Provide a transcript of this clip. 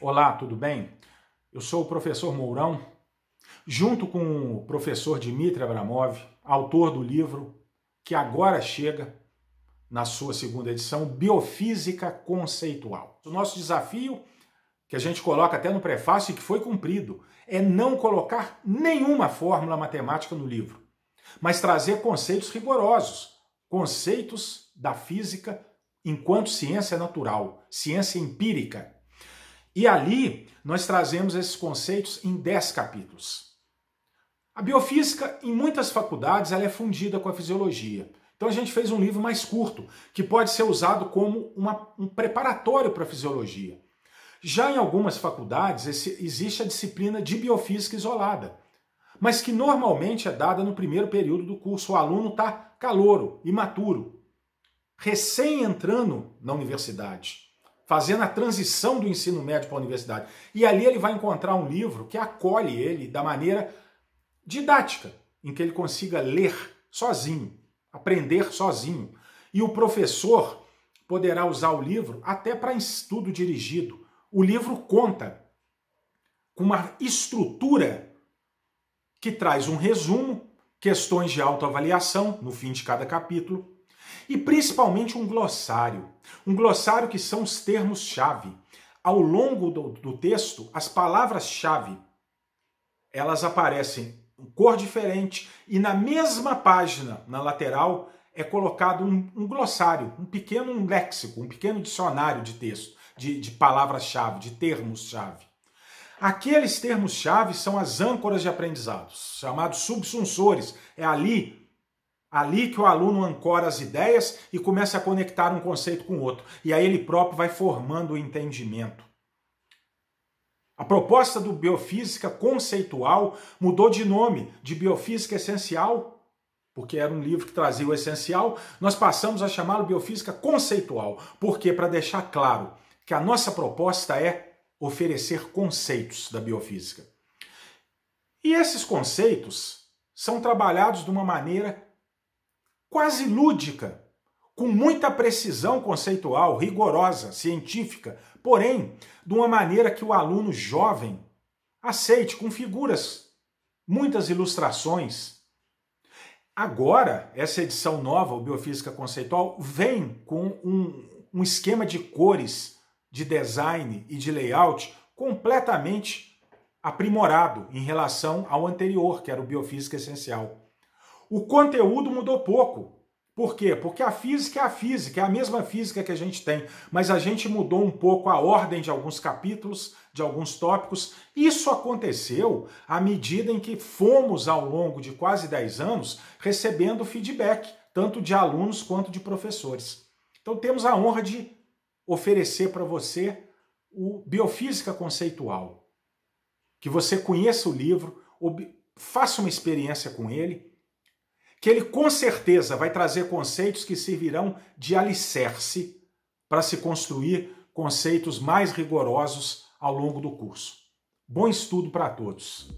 Olá, tudo bem? Eu sou o professor Mourão, junto com o professor Dmitry Abramov, autor do livro que agora chega na sua segunda edição, Biofísica Conceitual. O nosso desafio, que a gente coloca até no prefácio e que foi cumprido, é não colocar nenhuma fórmula matemática no livro, mas trazer conceitos rigorosos, conceitos da física enquanto ciência natural, ciência empírica, e ali nós trazemos esses conceitos em 10 capítulos. A biofísica, em muitas faculdades, ela é fundida com a fisiologia. Então a gente fez um livro mais curto, que pode ser usado como uma, um preparatório para a fisiologia. Já em algumas faculdades esse, existe a disciplina de biofísica isolada, mas que normalmente é dada no primeiro período do curso. O aluno está calouro, imaturo, recém entrando na universidade fazendo a transição do ensino médio para a universidade. E ali ele vai encontrar um livro que acolhe ele da maneira didática, em que ele consiga ler sozinho, aprender sozinho. E o professor poderá usar o livro até para estudo dirigido. O livro conta com uma estrutura que traz um resumo, questões de autoavaliação no fim de cada capítulo, e principalmente um glossário. Um glossário que são os termos-chave. Ao longo do, do texto, as palavras-chave elas aparecem em cor diferente e na mesma página, na lateral, é colocado um, um glossário, um pequeno léxico, um pequeno dicionário de texto, de, de palavras-chave, de termos-chave. Aqueles termos-chave são as âncoras de aprendizados, chamados subsunsores. É ali Ali que o aluno ancora as ideias e começa a conectar um conceito com outro. E aí ele próprio vai formando o entendimento. A proposta do Biofísica Conceitual mudou de nome, de Biofísica Essencial, porque era um livro que trazia o essencial, nós passamos a chamá-lo Biofísica Conceitual. Porque, para deixar claro, que a nossa proposta é oferecer conceitos da biofísica. E esses conceitos são trabalhados de uma maneira quase lúdica, com muita precisão conceitual, rigorosa, científica, porém de uma maneira que o aluno jovem aceite, com figuras, muitas ilustrações. Agora, essa edição nova, o Biofísica Conceitual, vem com um, um esquema de cores, de design e de layout completamente aprimorado em relação ao anterior, que era o Biofísica Essencial. O conteúdo mudou pouco. Por quê? Porque a física é a física, é a mesma física que a gente tem, mas a gente mudou um pouco a ordem de alguns capítulos, de alguns tópicos. Isso aconteceu à medida em que fomos, ao longo de quase 10 anos, recebendo feedback, tanto de alunos quanto de professores. Então temos a honra de oferecer para você o Biofísica Conceitual. Que você conheça o livro, faça uma experiência com ele que ele com certeza vai trazer conceitos que servirão de alicerce para se construir conceitos mais rigorosos ao longo do curso. Bom estudo para todos!